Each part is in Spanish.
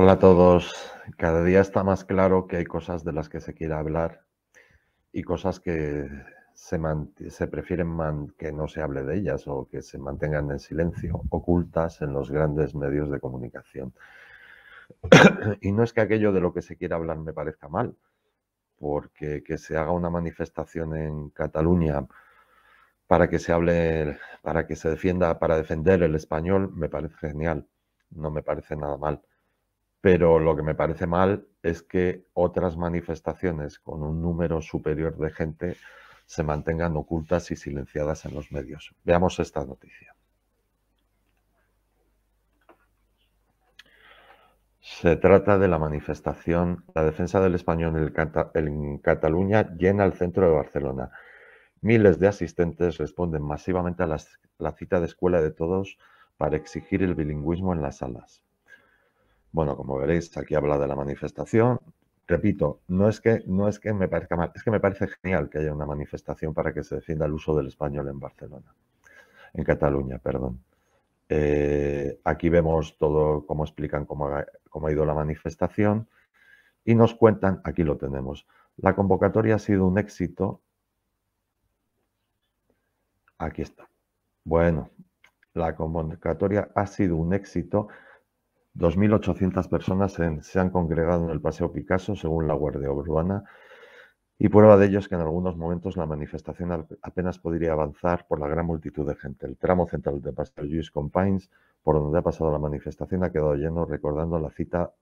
Hola a todos. Cada día está más claro que hay cosas de las que se quiere hablar y cosas que se, se prefieren que no se hable de ellas o que se mantengan en silencio, ocultas en los grandes medios de comunicación. y no es que aquello de lo que se quiera hablar me parezca mal, porque que se haga una manifestación en Cataluña para que se hable, para que se defienda, para defender el español, me parece genial, no me parece nada mal pero lo que me parece mal es que otras manifestaciones con un número superior de gente se mantengan ocultas y silenciadas en los medios. Veamos esta noticia. Se trata de la manifestación La defensa del español en, Cataluña llena el centro de Barcelona. Miles de asistentes responden masivamente a la cita de escuela de todos para exigir el bilingüismo en las salas. Bueno, como veréis, aquí habla de la manifestación. Repito, no es, que, no es que me parezca mal, es que me parece genial que haya una manifestación para que se defienda el uso del español en Barcelona, en Cataluña, perdón. Eh, aquí vemos todo cómo explican cómo cómo ha ido la manifestación y nos cuentan, aquí lo tenemos, la convocatoria ha sido un éxito. Aquí está. Bueno, la convocatoria ha sido un éxito 2.800 personas se, han congregado en el Paseo Picasso, según la Guardia Urbana, y prueba de ello es que en algunos momentos la manifestación apenas podría avanzar por la gran multitud de gente. El tramo central de Paseo Luis Compains, por donde ha pasado la manifestación, ha quedado lleno recordando la cita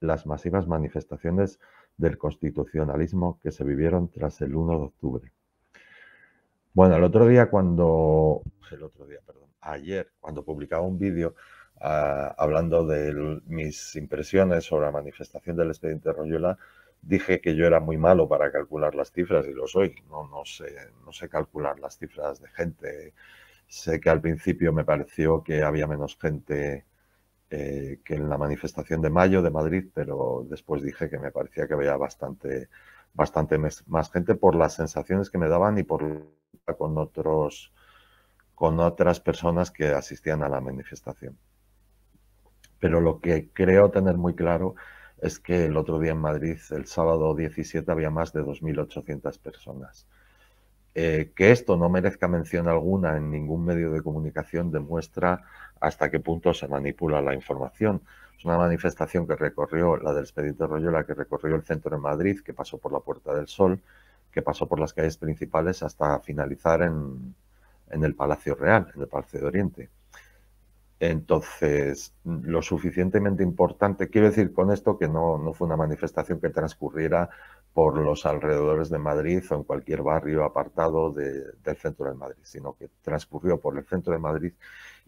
las masivas manifestaciones del constitucionalismo que se vivieron tras el 1 de octubre. Bueno, el otro día cuando el otro día, perdón, ayer cuando publicaba un vídeo Ah, hablando de mis impresiones sobre la manifestación del expediente Royola, dije que yo era muy malo para calcular las cifras y lo soy. No, sé, no sé calcular las cifras de gente. Sé que al principio me pareció que había menos gente eh, que en la manifestación de mayo de Madrid, pero después dije que me parecía que había bastante, bastante más gente por las sensaciones que me daban y por con otros con otras personas que asistían a la manifestación. Pero lo que creo tener muy claro es que el otro día en Madrid, el sábado 17, había más de 2.800 personas. Eh, que esto no merezca mención alguna en ningún medio de comunicación demuestra hasta qué punto se manipula la información. Es una manifestación que recorrió, la del expediente Royola, que recorrió el centro de Madrid, que pasó por la Puerta del Sol, que pasó por las calles principales hasta finalizar en el Palacio Real, en el Palacio de Oriente. Entonces, lo suficientemente importante, quiero decir con esto que no, fue una manifestación que transcurriera por los alrededores de Madrid o en cualquier barrio apartado del centro de Madrid, sino que transcurrió por el centro de Madrid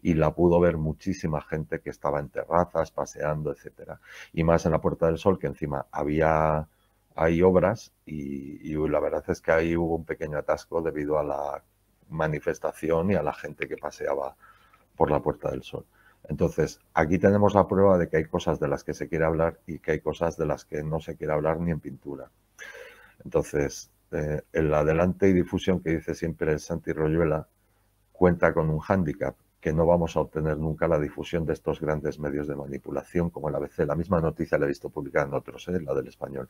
y la pudo ver muchísima gente que estaba en terrazas, paseando, etcétera. Y más en la Puerta del Sol, que encima había hay obras y, y la verdad es que ahí hubo un pequeño atasco debido a la manifestación y a la gente que paseaba por la Puerta del Sol. Entonces, aquí tenemos la prueba de que hay cosas de las que se quiere hablar y que hay cosas de las que no se quiere hablar ni en pintura. Entonces, eh, el adelante y difusión que dice siempre el Santi Royuela cuenta con un hándicap, que no vamos a obtener nunca la difusión de estos grandes medios de manipulación como el ABC. La misma noticia la he visto publicada en otros, eh, la del español.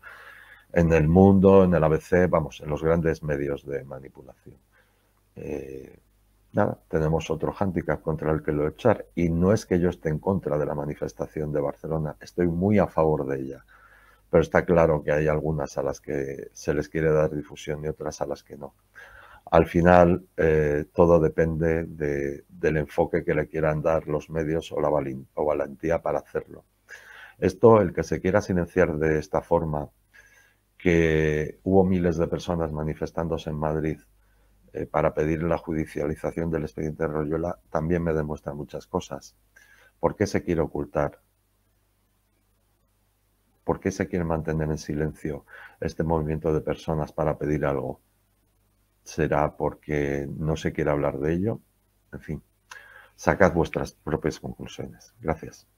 En el mundo, en el ABC, vamos, en los grandes medios de manipulación. Eh, Nada, tenemos otro hándicap contra el que lo echar. Y no es que yo esté en contra de la manifestación de Barcelona, estoy muy a favor de ella. Pero está claro que hay algunas a las que se les quiere dar difusión y otras a las que no. Al final, eh, todo depende del enfoque que le quieran dar los medios o la valentía para hacerlo. Esto, el que se quiera silenciar de esta forma, que hubo miles de personas manifestándose en Madrid eh, para pedir la judicialización del expediente de Royola, también me demuestra muchas cosas. ¿Por qué se quiere ocultar? ¿Por qué se quiere mantener en silencio este movimiento de personas para pedir algo? ¿Será porque no se quiere hablar de ello? En fin, sacad vuestras propias conclusiones. Gracias.